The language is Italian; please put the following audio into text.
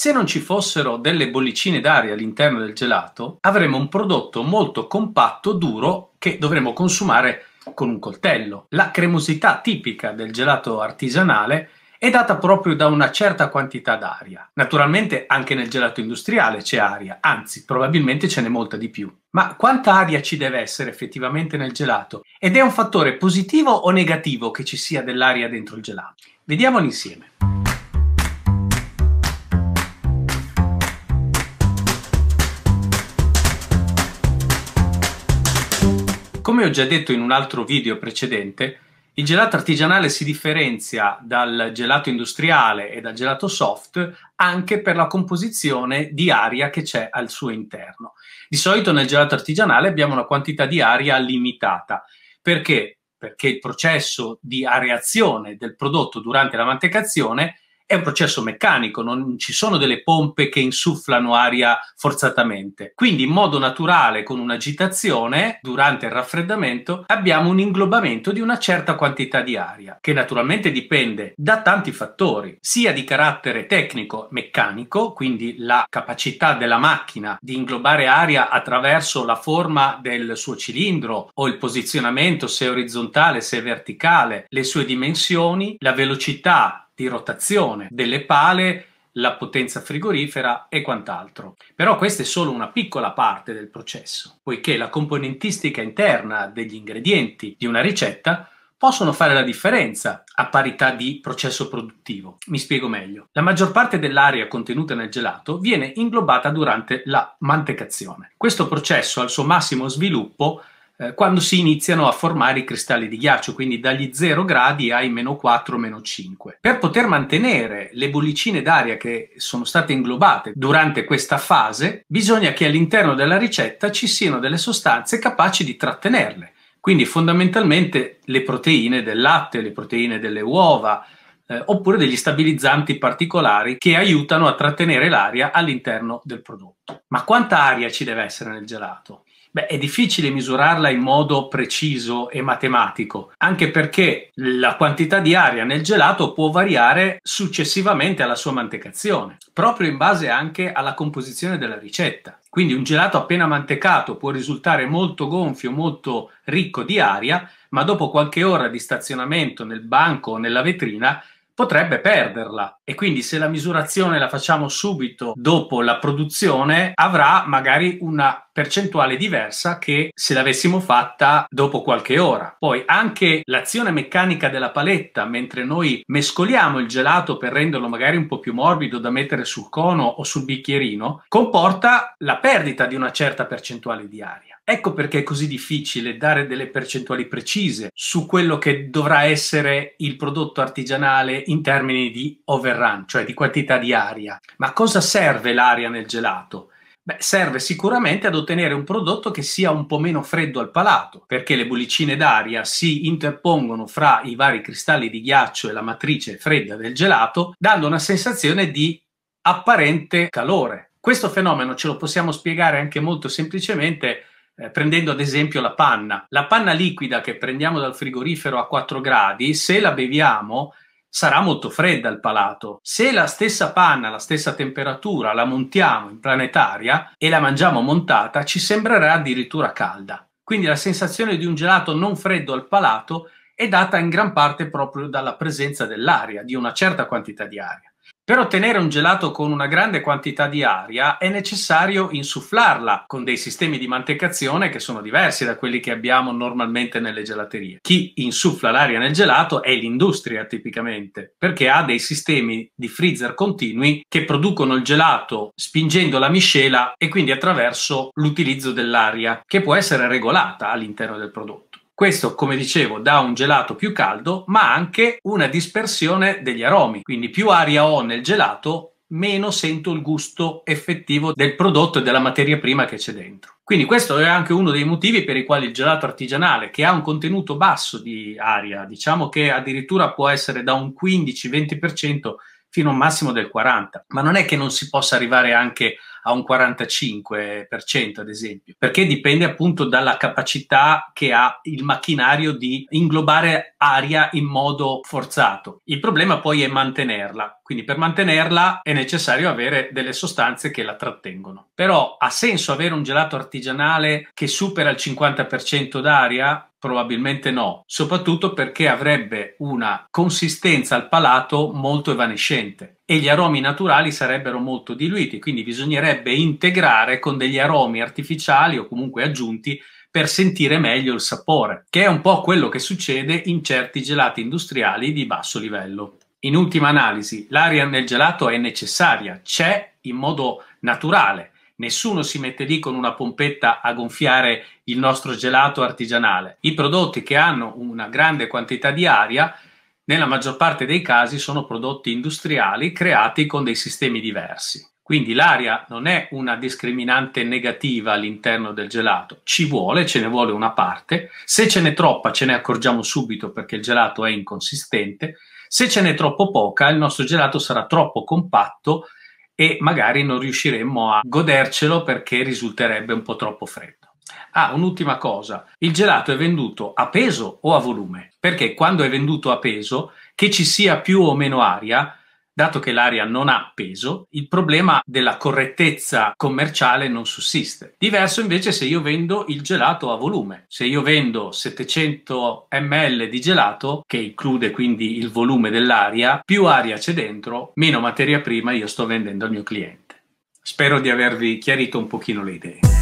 Se non ci fossero delle bollicine d'aria all'interno del gelato, avremmo un prodotto molto compatto, duro, che dovremmo consumare con un coltello. La cremosità tipica del gelato artigianale è data proprio da una certa quantità d'aria. Naturalmente anche nel gelato industriale c'è aria, anzi probabilmente ce n'è molta di più. Ma quanta aria ci deve essere effettivamente nel gelato? Ed è un fattore positivo o negativo che ci sia dell'aria dentro il gelato? Vediamolo insieme. Come ho già detto in un altro video precedente, il gelato artigianale si differenzia dal gelato industriale e dal gelato soft anche per la composizione di aria che c'è al suo interno. Di solito nel gelato artigianale abbiamo una quantità di aria limitata. Perché? Perché il processo di areazione del prodotto durante la mantecazione è un processo meccanico, non ci sono delle pompe che insufflano aria forzatamente. Quindi in modo naturale, con un'agitazione, durante il raffreddamento, abbiamo un inglobamento di una certa quantità di aria, che naturalmente dipende da tanti fattori, sia di carattere tecnico, meccanico, quindi la capacità della macchina di inglobare aria attraverso la forma del suo cilindro o il posizionamento, se orizzontale, se verticale, le sue dimensioni, la velocità di rotazione delle pale, la potenza frigorifera e quant'altro. Però questa è solo una piccola parte del processo, poiché la componentistica interna degli ingredienti di una ricetta possono fare la differenza a parità di processo produttivo. Mi spiego meglio. La maggior parte dell'aria contenuta nel gelato viene inglobata durante la mantecazione. Questo processo al suo massimo sviluppo eh, quando si iniziano a formare i cristalli di ghiaccio, quindi dagli 0 gradi ai meno 4, meno 5. Per poter mantenere le bollicine d'aria che sono state inglobate durante questa fase, bisogna che all'interno della ricetta ci siano delle sostanze capaci di trattenerle. Quindi fondamentalmente le proteine del latte, le proteine delle uova, eh, oppure degli stabilizzanti particolari che aiutano a trattenere l'aria all'interno del prodotto. Ma quanta aria ci deve essere nel gelato? Beh, è difficile misurarla in modo preciso e matematico, anche perché la quantità di aria nel gelato può variare successivamente alla sua mantecazione, proprio in base anche alla composizione della ricetta. Quindi un gelato appena mantecato può risultare molto gonfio, molto ricco di aria, ma dopo qualche ora di stazionamento nel banco o nella vetrina potrebbe perderla e quindi se la misurazione la facciamo subito dopo la produzione avrà magari una percentuale diversa che se l'avessimo fatta dopo qualche ora. Poi anche l'azione meccanica della paletta, mentre noi mescoliamo il gelato per renderlo magari un po' più morbido da mettere sul cono o sul bicchierino, comporta la perdita di una certa percentuale di aria. Ecco perché è così difficile dare delle percentuali precise su quello che dovrà essere il prodotto artigianale in termini di overrun, cioè di quantità di aria. Ma cosa serve l'aria nel gelato? Beh, serve sicuramente ad ottenere un prodotto che sia un po' meno freddo al palato, perché le bollicine d'aria si interpongono fra i vari cristalli di ghiaccio e la matrice fredda del gelato, dando una sensazione di apparente calore. Questo fenomeno ce lo possiamo spiegare anche molto semplicemente eh, prendendo ad esempio la panna. La panna liquida che prendiamo dal frigorifero a 4 gradi, se la beviamo, sarà molto fredda al palato. Se la stessa panna, la stessa temperatura la montiamo in planetaria e la mangiamo montata, ci sembrerà addirittura calda. Quindi la sensazione di un gelato non freddo al palato è data in gran parte proprio dalla presenza dell'aria, di una certa quantità di aria. Per ottenere un gelato con una grande quantità di aria è necessario insufflarla con dei sistemi di mantecazione che sono diversi da quelli che abbiamo normalmente nelle gelaterie. Chi insuffla l'aria nel gelato è l'industria tipicamente, perché ha dei sistemi di freezer continui che producono il gelato spingendo la miscela e quindi attraverso l'utilizzo dell'aria che può essere regolata all'interno del prodotto. Questo, come dicevo, dà un gelato più caldo, ma anche una dispersione degli aromi. Quindi più aria ho nel gelato, meno sento il gusto effettivo del prodotto e della materia prima che c'è dentro. Quindi questo è anche uno dei motivi per i quali il gelato artigianale, che ha un contenuto basso di aria, diciamo che addirittura può essere da un 15-20% fino a un massimo del 40%, ma non è che non si possa arrivare anche a a un 45%, ad esempio, perché dipende appunto dalla capacità che ha il macchinario di inglobare aria in modo forzato. Il problema poi è mantenerla, quindi per mantenerla è necessario avere delle sostanze che la trattengono. Però ha senso avere un gelato artigianale che supera il 50% d'aria? Probabilmente no, soprattutto perché avrebbe una consistenza al palato molto evanescente e gli aromi naturali sarebbero molto diluiti, quindi bisognerebbe integrare con degli aromi artificiali o comunque aggiunti per sentire meglio il sapore, che è un po' quello che succede in certi gelati industriali di basso livello. In ultima analisi, l'aria nel gelato è necessaria, c'è in modo naturale nessuno si mette lì con una pompetta a gonfiare il nostro gelato artigianale. I prodotti che hanno una grande quantità di aria nella maggior parte dei casi sono prodotti industriali creati con dei sistemi diversi. Quindi l'aria non è una discriminante negativa all'interno del gelato, ci vuole, ce ne vuole una parte, se ce n'è troppa ce ne accorgiamo subito perché il gelato è inconsistente, se ce n'è troppo poca il nostro gelato sarà troppo compatto e magari non riusciremmo a godercelo perché risulterebbe un po' troppo freddo. Ah, un'ultima cosa, il gelato è venduto a peso o a volume? Perché quando è venduto a peso, che ci sia più o meno aria, Dato che l'aria non ha peso, il problema della correttezza commerciale non sussiste. Diverso invece se io vendo il gelato a volume. Se io vendo 700 ml di gelato, che include quindi il volume dell'aria, più aria c'è dentro, meno materia prima io sto vendendo al mio cliente. Spero di avervi chiarito un pochino le idee.